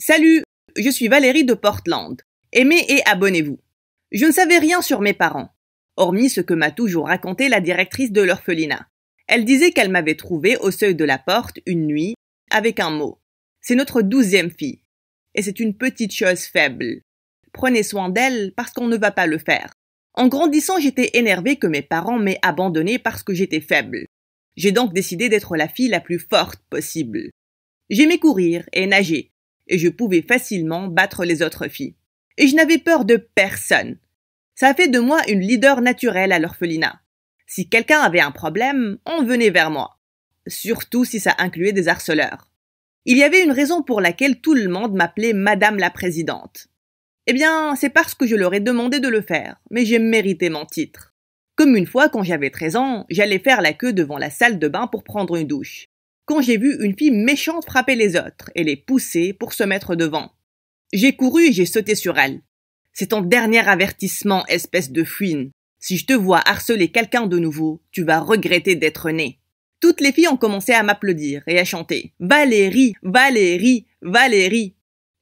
Salut, je suis Valérie de Portland. Aimez et abonnez-vous. Je ne savais rien sur mes parents, hormis ce que m'a toujours raconté la directrice de l'orphelinat. Elle disait qu'elle m'avait trouvée au seuil de la porte une nuit avec un mot. C'est notre douzième fille. Et c'est une petite chose faible. Prenez soin d'elle parce qu'on ne va pas le faire. En grandissant, j'étais énervée que mes parents m'aient abandonnée parce que j'étais faible. J'ai donc décidé d'être la fille la plus forte possible. J'aimais courir et nager, et je pouvais facilement battre les autres filles. Et je n'avais peur de personne. Ça a fait de moi une leader naturelle à l'orphelinat. Si quelqu'un avait un problème, on venait vers moi. Surtout si ça incluait des harceleurs. Il y avait une raison pour laquelle tout le monde m'appelait Madame la Présidente. Eh bien, c'est parce que je leur ai demandé de le faire, mais j'ai mérité mon titre. Comme une fois, quand j'avais 13 ans, j'allais faire la queue devant la salle de bain pour prendre une douche quand j'ai vu une fille méchante frapper les autres et les pousser pour se mettre devant. J'ai couru et j'ai sauté sur elle. C'est ton dernier avertissement, espèce de fouine. Si je te vois harceler quelqu'un de nouveau, tu vas regretter d'être né. Toutes les filles ont commencé à m'applaudir et à chanter Valérie, Valérie, Valérie.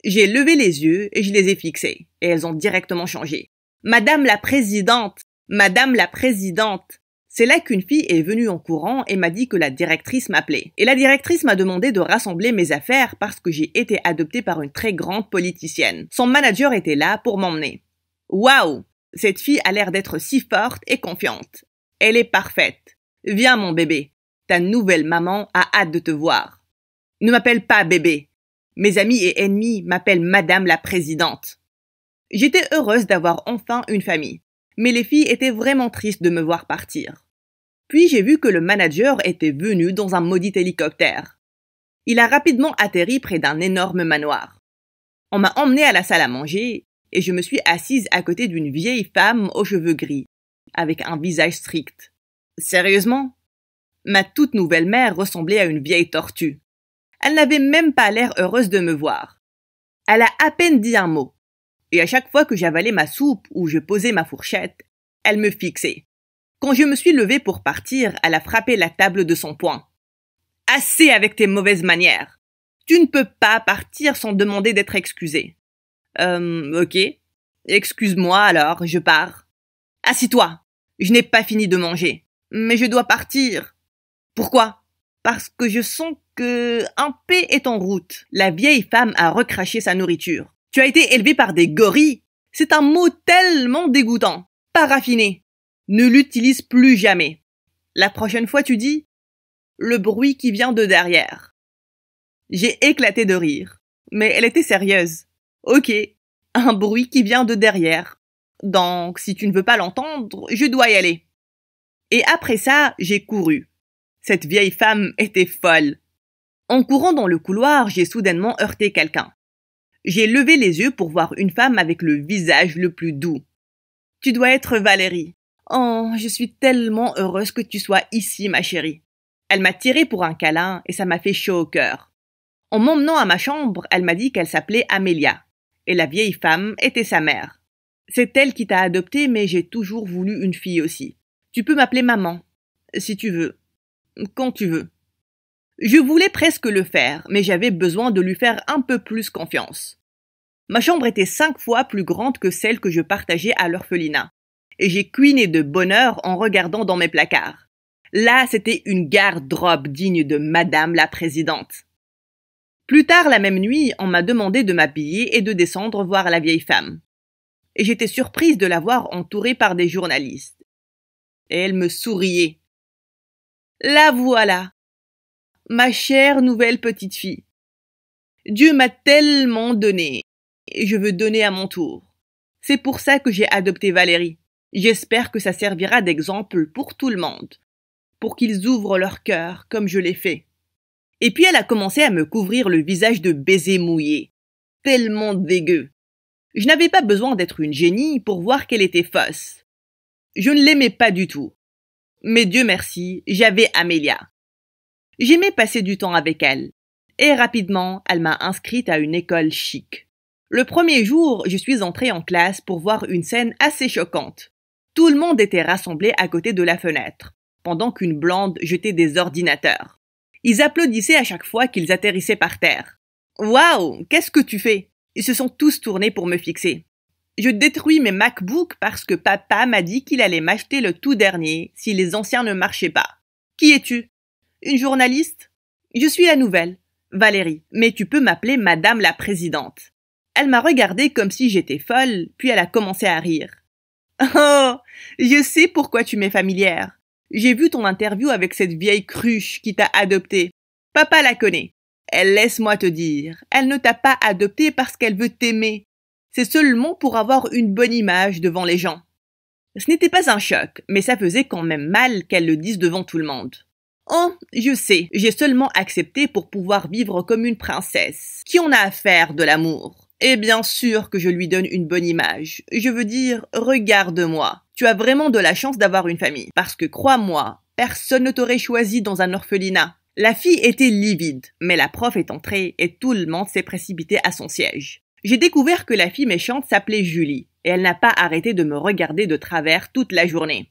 J'ai levé les yeux et je les ai fixés, et elles ont directement changé. Madame la présidente, Madame la présidente. C'est là qu'une fille est venue en courant et m'a dit que la directrice m'appelait. Et la directrice m'a demandé de rassembler mes affaires parce que j'ai été adoptée par une très grande politicienne. Son manager était là pour m'emmener. Waouh Cette fille a l'air d'être si forte et confiante. Elle est parfaite. Viens mon bébé. Ta nouvelle maman a hâte de te voir. Ne m'appelle pas bébé. Mes amis et ennemis m'appellent Madame la Présidente. J'étais heureuse d'avoir enfin une famille. Mais les filles étaient vraiment tristes de me voir partir. Puis j'ai vu que le manager était venu dans un maudit hélicoptère. Il a rapidement atterri près d'un énorme manoir. On m'a emmené à la salle à manger et je me suis assise à côté d'une vieille femme aux cheveux gris, avec un visage strict. Sérieusement Ma toute nouvelle mère ressemblait à une vieille tortue. Elle n'avait même pas l'air heureuse de me voir. Elle a à peine dit un mot. Et à chaque fois que j'avalais ma soupe ou je posais ma fourchette, elle me fixait. Quand je me suis levé pour partir, elle a frappé la table de son poing. Assez avec tes mauvaises manières. Tu ne peux pas partir sans demander d'être excusé. Euh, ok. Excuse-moi alors, je pars. Assis-toi. Je n'ai pas fini de manger. Mais je dois partir. Pourquoi? Parce que je sens que un paix est en route. La vieille femme a recraché sa nourriture. Tu as été élevé par des gorilles. C'est un mot tellement dégoûtant. Pas raffiné. Ne l'utilise plus jamais. La prochaine fois, tu dis le bruit qui vient de derrière. J'ai éclaté de rire. Mais elle était sérieuse. Ok, un bruit qui vient de derrière. Donc, si tu ne veux pas l'entendre, je dois y aller. Et après ça, j'ai couru. Cette vieille femme était folle. En courant dans le couloir, j'ai soudainement heurté quelqu'un. J'ai levé les yeux pour voir une femme avec le visage le plus doux. Tu dois être Valérie. Oh, je suis tellement heureuse que tu sois ici, ma chérie. Elle m'a tiré pour un câlin et ça m'a fait chaud au cœur. En m'emmenant à ma chambre, elle m'a dit qu'elle s'appelait Amélia et la vieille femme était sa mère. C'est elle qui t'a adoptée, mais j'ai toujours voulu une fille aussi. Tu peux m'appeler maman, si tu veux, quand tu veux. Je voulais presque le faire, mais j'avais besoin de lui faire un peu plus confiance. Ma chambre était cinq fois plus grande que celle que je partageais à l'orphelinat et j'ai cuiné de bonheur en regardant dans mes placards. Là, c'était une garde-robe digne de Madame la Présidente. Plus tard la même nuit, on m'a demandé de m'habiller et de descendre voir la vieille femme. Et j'étais surprise de la voir entourée par des journalistes. Et elle me souriait. La voilà. Ma chère nouvelle petite fille. Dieu m'a tellement donné, et je veux donner à mon tour. C'est pour ça que j'ai adopté Valérie. J'espère que ça servira d'exemple pour tout le monde, pour qu'ils ouvrent leur cœur comme je l'ai fait. Et puis elle a commencé à me couvrir le visage de baisers mouillés, tellement dégueu. Je n'avais pas besoin d'être une génie pour voir qu'elle était fausse. Je ne l'aimais pas du tout. Mais Dieu merci, j'avais Amélia. J'aimais passer du temps avec elle. Et rapidement, elle m'a inscrite à une école chic. Le premier jour, je suis entrée en classe pour voir une scène assez choquante. Tout le monde était rassemblé à côté de la fenêtre, pendant qu'une blonde jetait des ordinateurs. Ils applaudissaient à chaque fois qu'ils atterrissaient par terre. Waouh, qu'est-ce que tu fais Ils se sont tous tournés pour me fixer. Je détruis mes MacBooks parce que papa m'a dit qu'il allait m'acheter le tout dernier si les anciens ne marchaient pas. Qui es-tu Une journaliste Je suis la nouvelle. Valérie, mais tu peux m'appeler Madame la Présidente. Elle m'a regardée comme si j'étais folle, puis elle a commencé à rire. Oh, je sais pourquoi tu m'es familière. J'ai vu ton interview avec cette vieille cruche qui t'a adoptée. Papa la connaît. Elle laisse-moi te dire, elle ne t'a pas adoptée parce qu'elle veut t'aimer. C'est seulement pour avoir une bonne image devant les gens. Ce n'était pas un choc, mais ça faisait quand même mal qu'elle le dise devant tout le monde. Oh, je sais, j'ai seulement accepté pour pouvoir vivre comme une princesse. Qui en a affaire de l'amour? Et eh bien sûr que je lui donne une bonne image. Je veux dire, regarde-moi. Tu as vraiment de la chance d'avoir une famille. Parce que crois-moi, personne ne t'aurait choisi dans un orphelinat. La fille était livide, mais la prof est entrée et tout le monde s'est précipité à son siège. J'ai découvert que la fille méchante s'appelait Julie, et elle n'a pas arrêté de me regarder de travers toute la journée.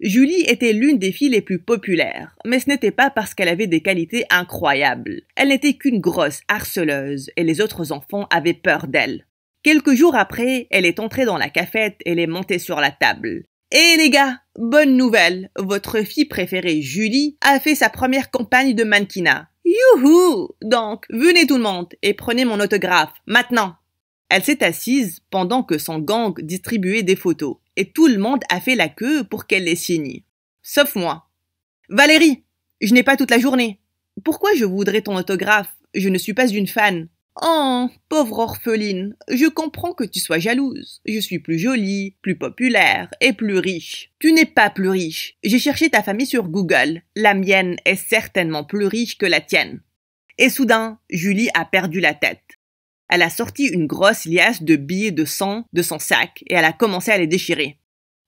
Julie était l'une des filles les plus populaires, mais ce n'était pas parce qu'elle avait des qualités incroyables. Elle n'était qu'une grosse harceleuse et les autres enfants avaient peur d'elle. Quelques jours après, elle est entrée dans la cafette et les est montée sur la table. Eh les gars, bonne nouvelle, votre fille préférée Julie a fait sa première campagne de mannequinat. Youhou Donc, venez tout le monde et prenez mon autographe, maintenant Elle s'est assise pendant que son gang distribuait des photos et tout le monde a fait la queue pour qu'elle les signe. Sauf moi. Valérie, je n'ai pas toute la journée. Pourquoi je voudrais ton autographe Je ne suis pas une fan. Oh, pauvre orpheline, je comprends que tu sois jalouse. Je suis plus jolie, plus populaire et plus riche. Tu n'es pas plus riche. J'ai cherché ta famille sur Google. La mienne est certainement plus riche que la tienne. Et soudain, Julie a perdu la tête. Elle a sorti une grosse liasse de billets de sang de son sac et elle a commencé à les déchirer.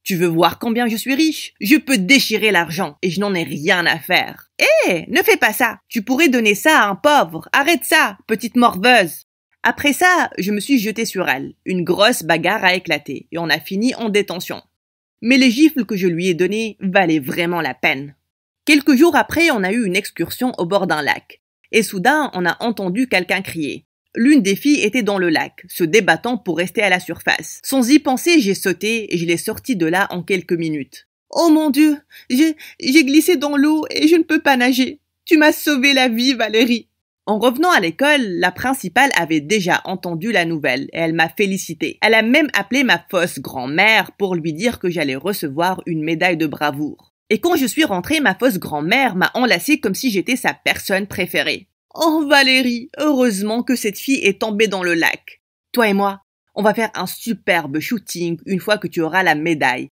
Tu veux voir combien je suis riche Je peux déchirer l'argent et je n'en ai rien à faire. Eh ne fais pas ça. Tu pourrais donner ça à un pauvre. Arrête ça, petite morveuse. Après ça, je me suis jetée sur elle. Une grosse bagarre a éclaté et on a fini en détention. Mais les gifles que je lui ai données valaient vraiment la peine. Quelques jours après, on a eu une excursion au bord d'un lac. Et soudain, on a entendu quelqu'un crier l'une des filles était dans le lac, se débattant pour rester à la surface. Sans y penser, j'ai sauté et je l'ai sortie de là en quelques minutes. Oh mon Dieu, j'ai, glissé dans l'eau et je ne peux pas nager. Tu m'as sauvé la vie, Valérie. En revenant à l'école, la principale avait déjà entendu la nouvelle et elle m'a félicité. Elle a même appelé ma fausse grand-mère pour lui dire que j'allais recevoir une médaille de bravoure. Et quand je suis rentrée, ma fausse grand-mère m'a enlacée comme si j'étais sa personne préférée. Oh Valérie, heureusement que cette fille est tombée dans le lac. Toi et moi, on va faire un superbe shooting une fois que tu auras la médaille.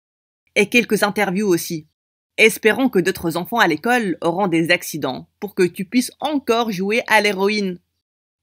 Et quelques interviews aussi. Espérons que d'autres enfants à l'école auront des accidents pour que tu puisses encore jouer à l'héroïne.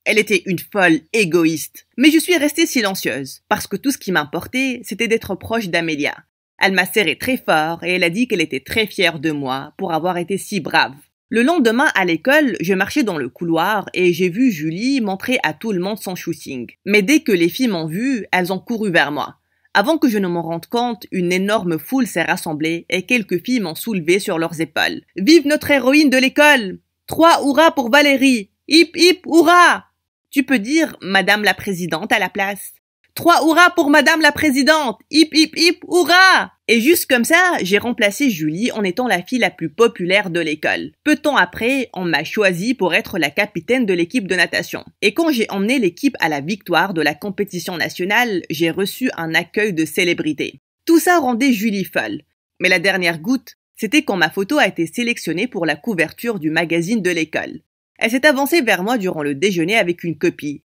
Elle était une folle égoïste. Mais je suis restée silencieuse, parce que tout ce qui m'importait, c'était d'être proche d'Amélia. Elle m'a serré très fort et elle a dit qu'elle était très fière de moi pour avoir été si brave. Le lendemain à l'école, je marchais dans le couloir et j'ai vu Julie montrer à tout le monde son shooting. Mais dès que les filles m'ont vu, elles ont couru vers moi. Avant que je ne m'en rende compte, une énorme foule s'est rassemblée et quelques filles m'ont soulevé sur leurs épaules. Vive notre héroïne de l'école Trois hurrahs pour Valérie Hip hip hurrah Tu peux dire Madame la Présidente à la place. Trois hurrahs pour Madame la Présidente Hip hip hip hurrah Et juste comme ça, j'ai remplacé Julie en étant la fille la plus populaire de l'école. Peu de temps après, on m'a choisie pour être la capitaine de l'équipe de natation. Et quand j'ai emmené l'équipe à la victoire de la compétition nationale, j'ai reçu un accueil de célébrité. Tout ça rendait Julie folle. Mais la dernière goutte, c'était quand ma photo a été sélectionnée pour la couverture du magazine de l'école. Elle s'est avancée vers moi durant le déjeuner avec une copie.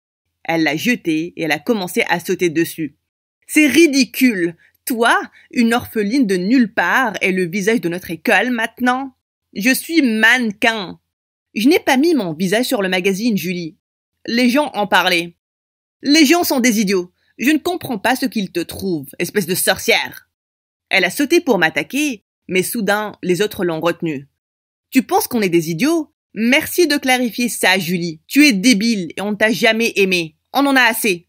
Elle l'a jeté et elle a commencé à sauter dessus. C'est ridicule. Toi, une orpheline de nulle part, et le visage de notre école maintenant. Je suis mannequin. Je n'ai pas mis mon visage sur le magazine, Julie. Les gens en parlaient. Les gens sont des idiots. Je ne comprends pas ce qu'ils te trouvent, espèce de sorcière. Elle a sauté pour m'attaquer, mais soudain les autres l'ont retenue. Tu penses qu'on est des idiots? Merci de clarifier ça, Julie. Tu es débile et on t'a jamais aimé. On en a assez.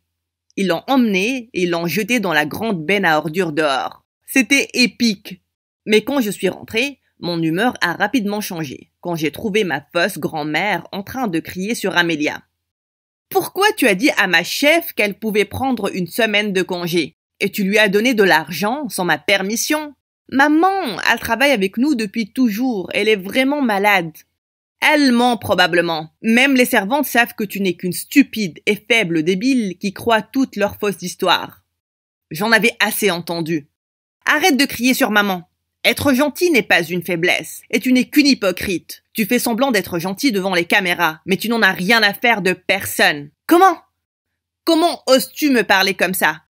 Ils l'ont emmené et l'ont jeté dans la grande benne à ordures dehors. C'était épique. Mais quand je suis rentrée, mon humeur a rapidement changé quand j'ai trouvé ma fausse grand-mère en train de crier sur Amélia. Pourquoi tu as dit à ma chef qu'elle pouvait prendre une semaine de congé et tu lui as donné de l'argent sans ma permission Maman, elle travaille avec nous depuis toujours, elle est vraiment malade ment probablement. Même les servantes savent que tu n'es qu'une stupide et faible débile qui croit toutes leurs fausses histoires. J'en avais assez entendu. Arrête de crier sur maman. Être gentil n'est pas une faiblesse, et tu n'es qu'une hypocrite. Tu fais semblant d'être gentil devant les caméras, mais tu n'en as rien à faire de personne. Comment Comment oses-tu me parler comme ça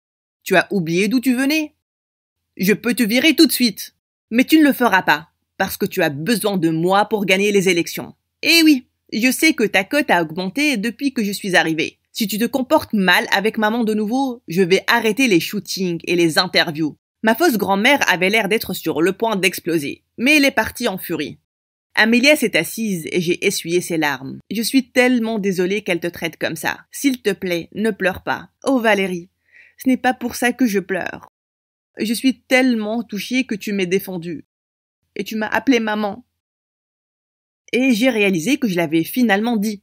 Tu as oublié d'où tu venais Je peux te virer tout de suite. Mais tu ne le feras pas parce que tu as besoin de moi pour gagner les élections. Eh oui, je sais que ta cote a augmenté depuis que je suis arrivée. »« Si tu te comportes mal avec maman de nouveau, je vais arrêter les shootings et les interviews. Ma fausse grand-mère avait l'air d'être sur le point d'exploser, mais elle est partie en furie. Amélia s'est assise et j'ai essuyé ses larmes. Je suis tellement désolée qu'elle te traite comme ça. S'il te plaît, ne pleure pas. Oh Valérie, ce n'est pas pour ça que je pleure. Je suis tellement touchée que tu m'aies défendue et tu m'as appelé maman. Et j'ai réalisé que je l'avais finalement dit.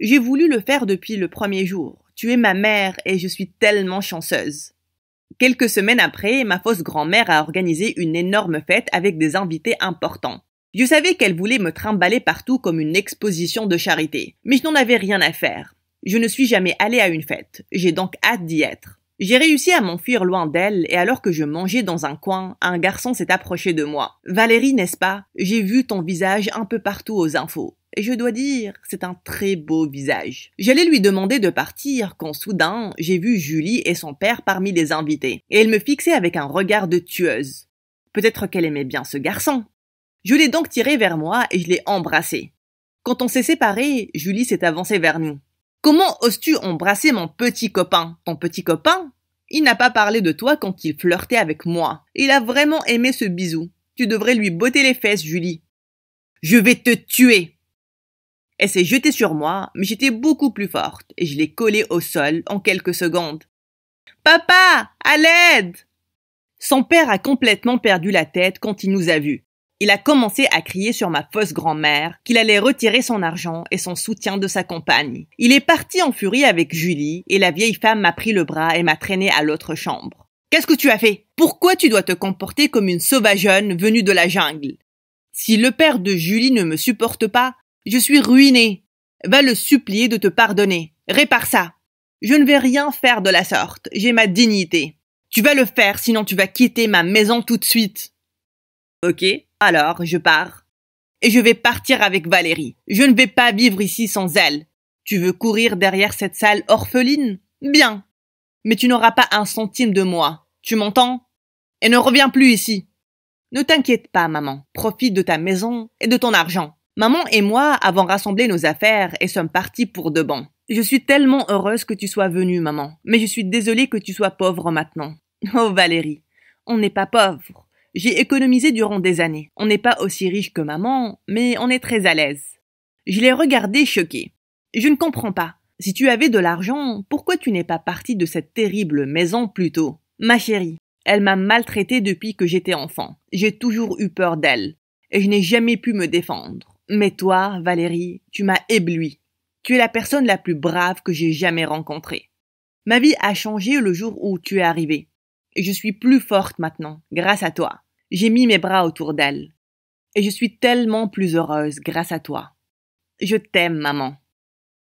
J'ai voulu le faire depuis le premier jour. Tu es ma mère et je suis tellement chanceuse. Quelques semaines après, ma fausse grand-mère a organisé une énorme fête avec des invités importants. Je savais qu'elle voulait me trimballer partout comme une exposition de charité, mais je n'en avais rien à faire. Je ne suis jamais allée à une fête, j'ai donc hâte d'y être. J'ai réussi à m'enfuir loin d'elle, et alors que je mangeais dans un coin, un garçon s'est approché de moi. Valérie, n'est-ce pas J'ai vu ton visage un peu partout aux infos. Et je dois dire, c'est un très beau visage. J'allais lui demander de partir quand soudain, j'ai vu Julie et son père parmi les invités, et elle me fixait avec un regard de tueuse. Peut-être qu'elle aimait bien ce garçon. Je l'ai donc tiré vers moi et je l'ai embrassé. Quand on s'est séparés, Julie s'est avancée vers nous. Comment oses-tu embrasser mon petit copain Ton petit copain Il n'a pas parlé de toi quand il flirtait avec moi. Il a vraiment aimé ce bisou. Tu devrais lui botter les fesses, Julie. Je vais te tuer Elle s'est jetée sur moi, mais j'étais beaucoup plus forte, et je l'ai collée au sol en quelques secondes. Papa À l'aide Son père a complètement perdu la tête quand il nous a vus. Il a commencé à crier sur ma fausse grand-mère qu'il allait retirer son argent et son soutien de sa compagne. Il est parti en furie avec Julie et la vieille femme m'a pris le bras et m'a traîné à l'autre chambre. Qu'est-ce que tu as fait Pourquoi tu dois te comporter comme une sauvageonne venue de la jungle Si le père de Julie ne me supporte pas, je suis ruinée. Va le supplier de te pardonner. Répare ça. Je ne vais rien faire de la sorte. J'ai ma dignité. Tu vas le faire, sinon tu vas quitter ma maison tout de suite. Ok, alors, je pars. Et je vais partir avec Valérie. Je ne vais pas vivre ici sans elle. Tu veux courir derrière cette salle orpheline Bien. Mais tu n'auras pas un centime de moi. Tu m'entends Et ne reviens plus ici. Ne t'inquiète pas, maman. Profite de ta maison et de ton argent. Maman et moi avons rassemblé nos affaires et sommes partis pour de bon. Je suis tellement heureuse que tu sois venue, maman. Mais je suis désolée que tu sois pauvre maintenant. Oh, Valérie, on n'est pas pauvre. J'ai économisé durant des années. On n'est pas aussi riche que maman, mais on est très à l'aise. Je l'ai regardé choquée. Je ne comprends pas. Si tu avais de l'argent, pourquoi tu n'es pas partie de cette terrible maison plus tôt Ma chérie, elle m'a maltraitée depuis que j'étais enfant. J'ai toujours eu peur d'elle. Et je n'ai jamais pu me défendre. Mais toi, Valérie, tu m'as ébloui. Tu es la personne la plus brave que j'ai jamais rencontrée. Ma vie a changé le jour où tu es arrivée. Et je suis plus forte maintenant, grâce à toi. J'ai mis mes bras autour d'elle. Et je suis tellement plus heureuse grâce à toi. Je t'aime, maman.